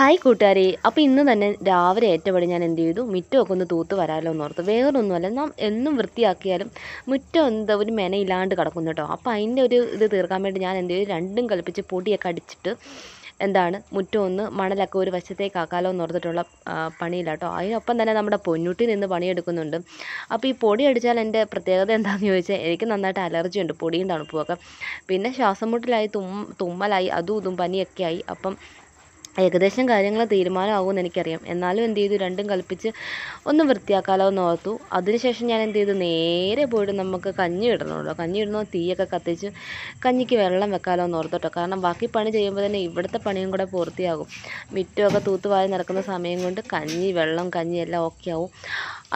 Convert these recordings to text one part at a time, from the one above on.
hi കൂട്ടുകാരെ അപ്പോൾ ഇന്ന് തന്നെ രാവിലെ ഏറ്റപാട് ഞാൻ എന്ത് ചെയ്തു മുറ്റമൊക്കെ ഒന്ന് തൂത്ത് വരാമല്ലോ എന്ന് ഓർത്ത് വേറൊന്നുമല്ല നാം എന്നും വൃത്തിയാക്കിയാലും മുറ്റം എന്താ ഒരു മെനയില്ലാണ്ട് കിടക്കുന്നു കേട്ടോ അപ്പോൾ അതിൻ്റെ ഒരു ഇത് തീർക്കാൻ വേണ്ടി ഞാൻ എന്ത് ചെയ്തു രണ്ടും കളിപ്പിച്ച് പൊടിയൊക്കെ അടിച്ചിട്ട് എന്താണ് മുറ്റം ഒന്ന് മണലൊക്കെ ഒരു വശത്തേക്ക് എന്ന് ഓർത്തിട്ടുള്ള പണിയില്ല കേട്ടോ അതിനൊപ്പം തന്നെ നമ്മുടെ പൊന്നുട്ടി നിന്ന് പണിയെടുക്കുന്നുണ്ട് അപ്പോൾ ഈ പൊടി അടിച്ചാൽ എൻ്റെ പ്രത്യേകത എന്താണെന്ന് ചോദിച്ചാൽ എനിക്ക് നന്നായിട്ട് അലർജി ഉണ്ട് പൊടിയും തണുപ്പുമൊക്കെ പിന്നെ ശ്വാസം മുട്ടിലായി തും തുമ്മലായി അതും ഇതും പനിയൊക്കെ ആയി അപ്പം ഏകദേശം കാര്യങ്ങൾ തീരുമാനമാകുമെന്ന് എനിക്കറിയാം എന്നാലും എന്ത് ചെയ്തു രണ്ടും കൽപ്പിച്ച് ഒന്ന് വൃത്തിയാക്കാലോ എന്ന് ഓർത്തു അതിനുശേഷം ഞാൻ എന്ത് ചെയ്തു നേരെ പോയിട്ട് നമുക്ക് കഞ്ഞി ഇടണമല്ലോ കഞ്ഞി ഇടണോ തീയൊക്കെ കത്തിച്ച് കഞ്ഞിക്ക് വെള്ളം വെക്കാലോ എന്ന് ഓർത്തോട്ടോ കാരണം ബാക്കി പണി ചെയ്യുമ്പോൾ തന്നെ ഇവിടുത്തെ പണിയും കൂടെ പൂർത്തിയാകും മിറ്റമൊക്കെ തൂത്തുവാരി നടക്കുന്ന സമയം കൊണ്ട് കഞ്ഞി വെള്ളം കഞ്ഞി എല്ലാം ഓക്കെ ആവും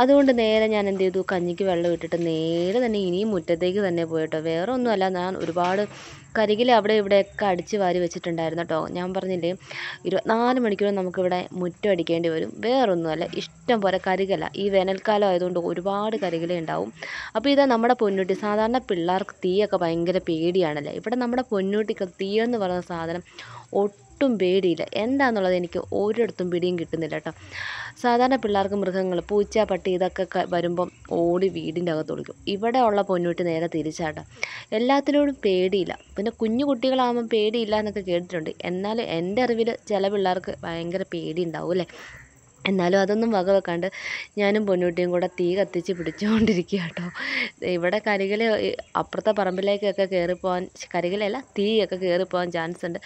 അതുകൊണ്ട് നേരെ ഞാൻ എന്ത് ചെയ്തു കഞ്ഞിക്ക് വെള്ളം ഇട്ടിട്ട് നേരെ തന്നെ ഇനിയും മുറ്റത്തേക്ക് തന്നെ പോയിട്ടോ വേറെ ഒന്നുമല്ല ഞാൻ ഒരുപാട് കരികിൽ അവിടെ ഇവിടെയൊക്കെ അടിച്ച് വാരി വെച്ചിട്ടുണ്ടായിരുന്നു കേട്ടോ ഞാൻ പറഞ്ഞില്ലേ ഇരുപത്തിനാല് മണിക്കൂർ നമുക്കിവിടെ മുറ്റം അടിക്കേണ്ടി വരും വേറൊന്നുമല്ല ഇഷ്ടം പോലെ കരികല ഈ വേനൽക്കാലം ആയതുകൊണ്ട് ഒരുപാട് കരികില ഉണ്ടാവും അപ്പോൾ ഇതാ നമ്മുടെ പൊന്നുട്ടി സാധാരണ പിള്ളേർക്ക് തീയൊക്കെ ഭയങ്കര പേടിയാണല്ലേ ഇവിടെ നമ്മുടെ പൊന്നുട്ടിക്ക് തീയെന്ന് പറയുന്ന സാധനം ഒട്ടും പേടിയില്ല എന്താണെന്നുള്ളത് എനിക്ക് ഒരിടത്തും പിടിയും കിട്ടുന്നില്ല കേട്ടോ സാധാരണ പിള്ളേർക്ക് മൃഗങ്ങൾ പൂച്ച പട്ടി ഇതൊക്കെ വരുമ്പം ഓടി വീടിൻ്റെ അകത്ത് ഒളിക്കും ഇവിടെ ഉള്ള പൊന്നൂട്ടി നേരെ തിരിച്ചാട്ടോ എല്ലാത്തിനോടും പേടിയില്ല പിന്നെ കുഞ്ഞു കുട്ടികളാകുമ്പം പേടിയില്ല എന്നൊക്കെ കേട്ടിട്ടുണ്ട് എന്നാലും എൻ്റെ അറിവിൽ ചില പിള്ളേർക്ക് ഭയങ്കര പേടി ഉണ്ടാവും അല്ലേ എന്നാലും അതൊന്നും വക വെക്കാണ്ട് ഞാനും പൊന്നൂട്ടിയും കൂടെ തീ കത്തിച്ച് പിടിച്ചുകൊണ്ടിരിക്കുക കേട്ടോ ഇവിടെ കരികിൽ അപ്പുറത്തെ പറമ്പിലേക്കൊക്കെ കയറിപ്പോകാൻ കരികിലല്ല തീയൊക്കെ കയറിപ്പോകാൻ ചാൻസ് ഉണ്ട്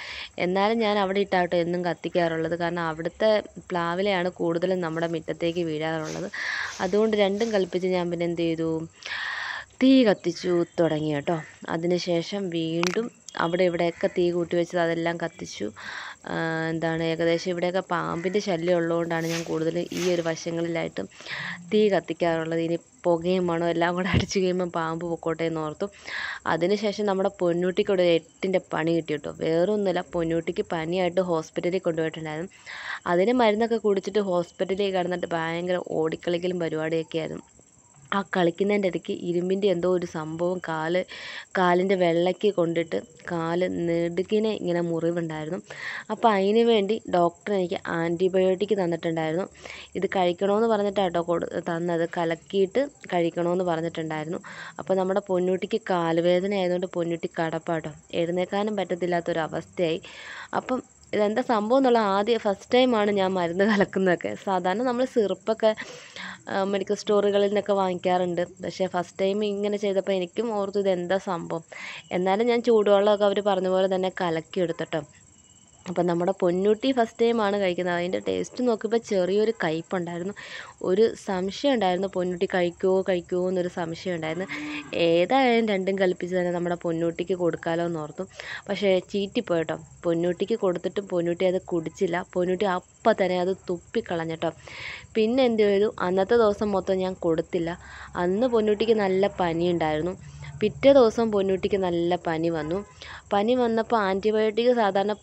എന്നാലും ഞാൻ അവിടെ ഇട്ടാട്ടോ എന്നും കത്തിക്കാറുള്ളത് കാരണം അവിടുത്തെ പ്ലാവിലെയാണ് കൂടുതലും നമ്മുടെ മുറ്റത്തേക്ക് വീഴാറുള്ളത് അതുകൊണ്ട് രണ്ടും കൽപ്പിച്ച് ഞാൻ പിന്നെ എന്ത് ചെയ്തു തീ കത്തിച്ചു തുടങ്ങി കേട്ടോ അതിനുശേഷം വീണ്ടും അവിടെ ഇവിടെയൊക്കെ തീ കൂട്ടി വെച്ചത് അതെല്ലാം കത്തിച്ചു എന്താണ് ഏകദേശം ഇവിടെയൊക്കെ പാമ്പിൻ്റെ ശല്യം ഉള്ളതുകൊണ്ടാണ് ഞാൻ കൂടുതൽ ഈ ഒരു വശങ്ങളിലായിട്ട് തീ കത്തിക്കാറുള്ളത് ഇനി പുകയും മണവും എല്ലാം കൂടെ അടിച്ചു കഴിയുമ്പോൾ പാമ്പ് പൊക്കോട്ടെ എന്ന് ഓർത്തു അതിനുശേഷം നമ്മുടെ പൊന്നൂട്ടിക്ക് ഒരു എട്ടിൻ്റെ പണി കിട്ടി കേട്ടോ വേറൊന്നുമില്ല പൊന്നൂട്ടിക്ക് പനിയായിട്ട് ഹോസ്പിറ്റലിൽ കൊണ്ടുപോയിട്ടുണ്ടായിരുന്നു അതിന് മരുന്നൊക്കെ കുടിച്ചിട്ട് ഹോസ്പിറ്റലിൽ കിടന്നിട്ട് ഭയങ്കര ഓടിക്കളിക്കലും പരിപാടിയൊക്കെ ആയിരുന്നു ആ കളിക്കുന്നതിൻ്റെ ഇടയ്ക്ക് ഇരുമ്പിൻ്റെ എന്തോ ഒരു സംഭവം കാല് കാലിൻ്റെ വെള്ളയ്ക്ക് കൊണ്ടിട്ട് കാല് നെടുകിനെ ഇങ്ങനെ മുറിവുണ്ടായിരുന്നു അപ്പോൾ അതിന് വേണ്ടി ഡോക്ടർ എനിക്ക് ആൻറ്റിബയോട്ടിക് തന്നിട്ടുണ്ടായിരുന്നു ഇത് കഴിക്കണമെന്ന് പറഞ്ഞിട്ടാണ് കേട്ടോ കൊടു തന്നത് കലക്കിയിട്ട് കഴിക്കണമെന്ന് പറഞ്ഞിട്ടുണ്ടായിരുന്നു അപ്പോൾ നമ്മുടെ പൊന്നുട്ടിക്ക് കാലുവേദന ആയതുകൊണ്ട് പൊന്നുട്ടി കടപ്പാട്ടോ എഴുന്നേൽക്കാനും പറ്റത്തില്ലാത്തൊരവസ്ഥയായി അപ്പം ഇതെന്താ സംഭവം എന്നുള്ള ആദ്യ ഫസ്റ്റ് ടൈമാണ് ഞാൻ മരുന്ന് കലക്കുന്നതൊക്കെ സാധാരണ നമ്മൾ സിറപ്പൊക്കെ മെഡിക്കൽ സ്റ്റോറുകളിൽ നിന്നൊക്കെ വാങ്ങിക്കാറുണ്ട് പക്ഷേ ഫസ്റ്റ് ടൈം ഇങ്ങനെ ചെയ്തപ്പോൾ എനിക്കും ഓർത്തു ഇതെന്താ സംഭവം എന്നാലും ഞാൻ ചൂടുവെള്ളമൊക്കെ അവർ പറഞ്ഞ പോലെ തന്നെ കലക്കി എടുത്തിട്ടോ അപ്പം നമ്മുടെ പൊന്നൂട്ടി ഫസ്റ്റ് ടൈമാണ് കഴിക്കുന്നത് അതിൻ്റെ ടേസ്റ്റ് നോക്കിയപ്പോൾ ചെറിയൊരു കയ്പ്പുണ്ടായിരുന്നു ഒരു സംശയം ഉണ്ടായിരുന്നു പൊന്നൂട്ടി കഴിക്കുമോ കഴിക്കുമോ എന്നൊരു സംശയം ഉണ്ടായിരുന്നു ഏതായാലും രണ്ടും കൽപ്പിച്ച് തന്നെ നമ്മുടെ പൊന്നൂട്ടിക്ക് കൊടുക്കാലോ എന്ന് ഓർത്തു പക്ഷേ ചീറ്റിപ്പോയിട്ടോ പൊന്നൂട്ടിക്ക് കൊടുത്തിട്ടും പൊന്നൂട്ടി അത് കുടിച്ചില്ല പൊന്നൂട്ടി അപ്പം തന്നെ അത് തുപ്പിക്കളഞ്ഞിട്ടോ പിന്നെ എന്ത് ചെയ്തു അന്നത്തെ ദിവസം മൊത്തം ഞാൻ കൊടുത്തില്ല അന്ന് പൊന്നൂട്ടിക്ക് നല്ല പനിയുണ്ടായിരുന്നു പിറ്റേ ദിവസം പൊന്നുട്ടിക്ക് നല്ല പനി വന്നു പനി വന്നപ്പോൾ ആൻറ്റിബയോട്ടിക് സാധാരണ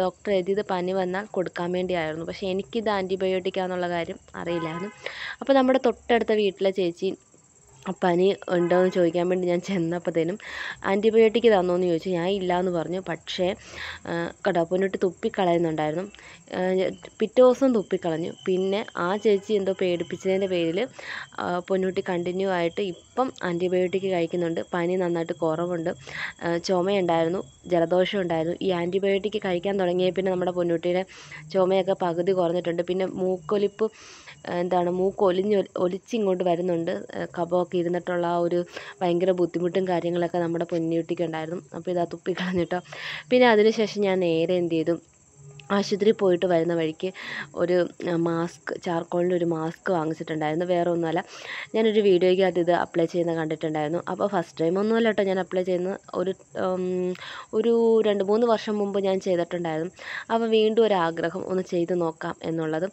ഡോക്ടർ എഴുതിയത് പനി വന്നാൽ കൊടുക്കാൻ വേണ്ടിയായിരുന്നു പക്ഷേ എനിക്കിത് ആൻറ്റിബയോട്ടിക്കാന്നുള്ള കാര്യം അറിയില്ലായിരുന്നു അപ്പോൾ നമ്മുടെ തൊട്ടടുത്ത വീട്ടിലെ ചേച്ചി പനി ഉണ്ടോ എന്ന് ചോദിക്കാൻ വേണ്ടി ഞാൻ ചെന്നപ്പോഴത്തേനും ആൻറ്റിബയോട്ടിക് തന്നോ എന്ന് ചോദിച്ചു ഞാൻ ഇല്ല എന്ന് പറഞ്ഞു പക്ഷേ കേട്ടോ പൊന്നിട്ട് തുപ്പിക്കളയുന്നുണ്ടായിരുന്നു പിറ്റേ ദിവസം തുപ്പിക്കളഞ്ഞു പിന്നെ ആ ചേച്ചി എന്തോ പേടിപ്പിച്ചതിൻ്റെ പേരിൽ പൊന്നുട്ടി കണ്ടിന്യൂ ആയിട്ട് ഇപ്പം ആൻറ്റിബയോട്ടിക് കഴിക്കുന്നുണ്ട് പനി നന്നായിട്ട് കുറവുണ്ട് ചുമയുണ്ടായിരുന്നു ജലദോഷം ഉണ്ടായിരുന്നു ഈ ആൻറ്റിബയോട്ടിക് കഴിക്കാൻ തുടങ്ങിയ പിന്നെ നമ്മുടെ പൊന്നുട്ടിയുടെ ചുമയൊക്കെ പകുതി കുറഞ്ഞിട്ടുണ്ട് പിന്നെ മൂക്കൊലിപ്പ് എന്താണ് മൂക്ക് ഒലിഞ്ഞ് ഒലിച്ചിങ്ങോട്ട് വരുന്നുണ്ട് കഫമൊക്കെ ഇരുന്നിട്ടുള്ള ആ ഒരു ഭയങ്കര ബുദ്ധിമുട്ടും കാര്യങ്ങളൊക്കെ നമ്മുടെ പൊന്നിയുട്ടിക്കുണ്ടായിരുന്നു അപ്പോൾ ഇതാ തുപ്പിക്കളഞ്ഞിട്ടോ പിന്നെ അതിനുശേഷം ഞാൻ നേരെ എന്ത് ചെയ്തു ആശുപത്രി പോയിട്ട് വരുന്ന വഴിക്ക് ഒരു മാസ്ക് ചാർക്കോളിൻ്റെ ഒരു മാസ്ക് വാങ്ങിച്ചിട്ടുണ്ടായിരുന്നു വേറെ ഒന്നുമല്ല ഞാനൊരു വീഡിയോയ്ക്കകത്ത് ഇത് അപ്ലൈ ചെയ്യുന്ന കണ്ടിട്ടുണ്ടായിരുന്നു അപ്പോൾ ഫസ്റ്റ് ടൈം ഒന്നുമല്ല കേട്ടോ ഞാൻ അപ്ലൈ ചെയ്യുന്നത് ഒരു ഒരു രണ്ട് മൂന്ന് വർഷം മുമ്പ് ഞാൻ ചെയ്തിട്ടുണ്ടായിരുന്നു അപ്പോൾ വീണ്ടും ഒരു ആഗ്രഹം ഒന്ന് ചെയ്ത് നോക്കാം എന്നുള്ളത്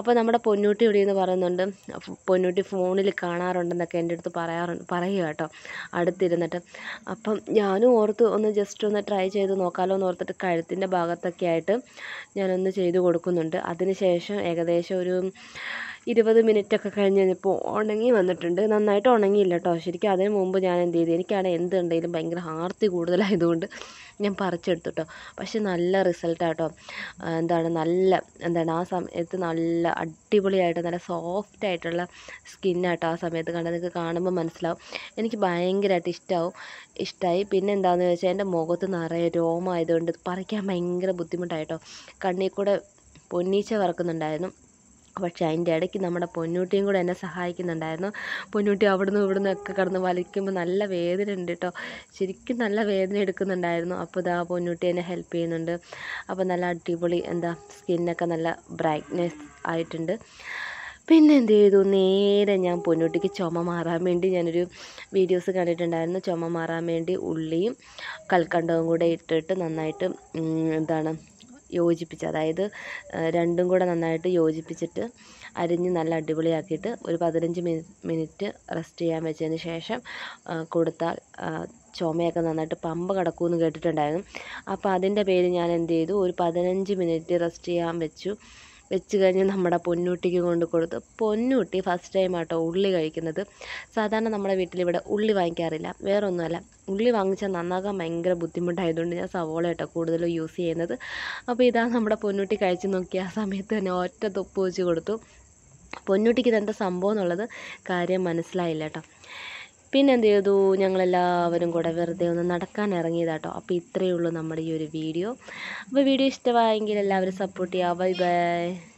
അപ്പോൾ നമ്മുടെ പൊന്നൂട്ടി ഇവിടെ എന്ന് പറയുന്നുണ്ട് പൊന്നൂട്ടി ഫോണിൽ കാണാറുണ്ടെന്നൊക്കെ എൻ്റെ അടുത്ത് പറയാറുണ്ട് പറയുക കേട്ടോ അടുത്തിരുന്നിട്ട് അപ്പം ഞാനും ഓർത്ത് ഒന്ന് ജസ്റ്റ് ഒന്ന് ട്രൈ ചെയ്ത് നോക്കാമല്ലോ എന്ന് ഓർത്തിട്ട് കഴുത്തിൻ്റെ ഭാഗത്തൊക്കെ ആയിട്ട് ഞാനൊന്ന് ചെയ്ത് കൊടുക്കുന്നുണ്ട് അതിന് ശേഷം ഏകദേശം ഒരു ഇരുപത് ഒക്കെ കഴിഞ്ഞ് ഇപ്പോൾ ഉണങ്ങി വന്നിട്ടുണ്ട് നന്നായിട്ട് ഉണങ്ങിയില്ല കേട്ടോ ശരിക്കും അതിന് മുമ്പ് ഞാൻ എന്ത് ചെയ്തു എനിക്കാണെങ്കിൽ എന്തുണ്ടെങ്കിലും ഭയങ്കര ആർത്തി കൂടുതലായതുകൊണ്ട് ഞാൻ പറിച്ചെടുത്തു കേട്ടോ പക്ഷേ നല്ല റിസൾട്ടാട്ടോ എന്താണ് നല്ല എന്താണ് ആ സമയത്ത് നല്ല അടിപൊളിയായിട്ട് നല്ല സോഫ്റ്റ് ആയിട്ടുള്ള സ്കിന്നാട്ടോ ആ സമയത്ത് കണ്ടത് നിങ്ങൾക്ക് കാണുമ്പോൾ മനസ്സിലാവും എനിക്ക് ഭയങ്കരമായിട്ട് ഇഷ്ടമാവും ഇഷ്ടമായി പിന്നെ എന്താണെന്ന് വെച്ചാൽ എൻ്റെ മുഖത്ത് നിറയെ രോമമായതുകൊണ്ട് പറിക്കാൻ ഭയങ്കര ബുദ്ധിമുട്ടായിട്ടോ കണ്ണിൽ കൂടെ പൊന്നീച്ച വറക്കുന്നുണ്ടായിരുന്നു പക്ഷേ അതിൻ്റെ ഇടയ്ക്ക് നമ്മുടെ പൊന്നൂട്ടിയും കൂടെ എന്നെ സഹായിക്കുന്നുണ്ടായിരുന്നു പൊന്നൂട്ടി അവിടുന്ന് ഇവിടുന്ന് ഒക്കെ കിടന്ന് വലിക്കുമ്പോൾ നല്ല വേദന ഉണ്ട് കേട്ടോ ശരിക്കും നല്ല വേദന എടുക്കുന്നുണ്ടായിരുന്നു അപ്പോൾ ഇതാ പൊന്നൂട്ടി എന്നെ ഹെൽപ്പ് ചെയ്യുന്നുണ്ട് അപ്പോൾ നല്ല അടിപൊളി എന്താ സ്കിന്നൊക്കെ നല്ല ബ്രൈറ്റ്നെസ് ആയിട്ടുണ്ട് പിന്നെ എന്ത് ചെയ്തു നേരെ ഞാൻ പൊന്നൂട്ടിക്ക് ചുമ മാറാൻ വേണ്ടി ഞാനൊരു വീഡിയോസ് കണ്ടിട്ടുണ്ടായിരുന്നു ചുമ മാറാൻ വേണ്ടി ഉള്ളിയും കൽക്കണ്ടവും കൂടെ ഇട്ടിട്ട് നന്നായിട്ട് എന്താണ് യോജിപ്പിച്ച് അതായത് രണ്ടും കൂടെ നന്നായിട്ട് യോജിപ്പിച്ചിട്ട് അരിഞ്ഞ് നല്ല അടിപൊളിയാക്കിയിട്ട് ഒരു പതിനഞ്ച് മിനിറ്റ് റെസ്റ്റ് ചെയ്യാൻ വെച്ചതിന് ശേഷം കൊടുത്താൽ ചുമയൊക്കെ നന്നായിട്ട് പമ്പ് എന്ന് കേട്ടിട്ടുണ്ടായിരുന്നു അപ്പോൾ അതിൻ്റെ പേര് ഞാൻ എന്ത് ചെയ്തു ഒരു പതിനഞ്ച് മിനിറ്റ് റെസ്റ്റ് ചെയ്യാൻ വെച്ചു വെച്ച് കഴിഞ്ഞ് നമ്മുടെ പൊന്നൂട്ടിക്ക് കൊണ്ട് കൊടുത്തു പൊന്നൂട്ടി ഫസ്റ്റ് ടൈം ആട്ടോ ഉള്ളി കഴിക്കുന്നത് സാധാരണ നമ്മുടെ വീട്ടിൽ ഇവിടെ ഉള്ളി വാങ്ങിക്കാറില്ല വേറൊന്നുമല്ല ഉള്ളി വാങ്ങിച്ചാൽ നന്നാക്കാൻ ഭയങ്കര ബുദ്ധിമുട്ടായതുകൊണ്ട് ഞാൻ സവോള കേട്ടോ കൂടുതലും യൂസ് ചെയ്യുന്നത് അപ്പോൾ ഇതാ നമ്മുടെ പൊന്നൂട്ടി കഴിച്ച് നോക്കിയ ആ സമയത്ത് തന്നെ ഒറ്റ തുപ്പ് വെച്ച് കൊടുത്തു പൊന്നൂട്ടിക്ക് ഇതെന്താ സംഭവം എന്നുള്ളത് കാര്യം മനസ്സിലായില്ല കേട്ടോ പിന്നെ എന്ത് ചെയ്തു ഞങ്ങളെല്ലാവരും കൂടെ വെറുതെ ഒന്ന് നടക്കാൻ ഇറങ്ങിയതാട്ടോ അപ്പോൾ ഇത്രയേ ഉള്ളൂ നമ്മുടെ ഈ ഒരു വീഡിയോ അപ്പോൾ വീഡിയോ ഇഷ്ടമായെങ്കിൽ എല്ലാവരും സപ്പോർട്ട് ചെയ്യുക ബൈ ബൈ